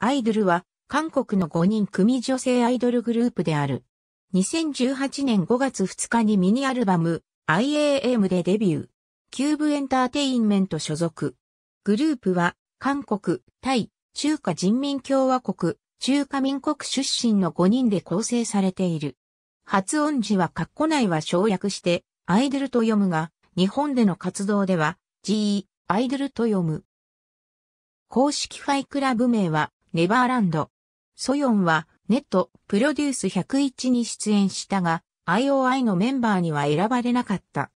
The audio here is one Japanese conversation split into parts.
アイドルは、韓国の5人組女性アイドルグループである。2018年5月2日にミニアルバム、IAM でデビュー。キューブエンターテインメント所属。グループは、韓国、タイ、中華人民共和国、中華民国出身の5人で構成されている。発音時はカッコ内は省略して、アイドルと読むが、日本での活動では、GE、アイドルと読む。公式ファイクラブ名は、ネバーランド。ソヨンは、ネット、プロデュース101に出演したが、IOI のメンバーには選ばれなかった。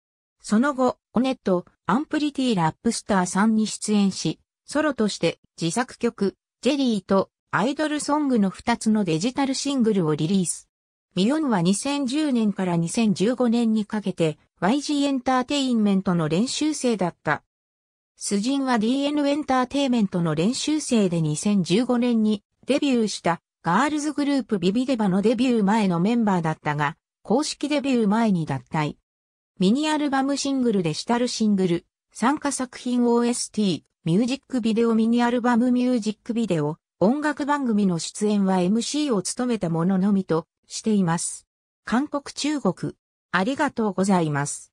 その後、オネット、アンプリティラップスターさんに出演し、ソロとして自作曲、ジェリーとアイドルソングの2つのデジタルシングルをリリース。ミヨンは2010年から2015年にかけて YG エンターテインメントの練習生だった。スジンは DN エンターテイメントの練習生で2015年にデビューしたガールズグループビビデバのデビュー前のメンバーだったが、公式デビュー前に脱退。ミニアルバムシングルデジタルシングル、参加作品 OST、ミュージックビデオミニアルバムミュージックビデオ、音楽番組の出演は MC を務めたもののみとしています。韓国中国、ありがとうございます。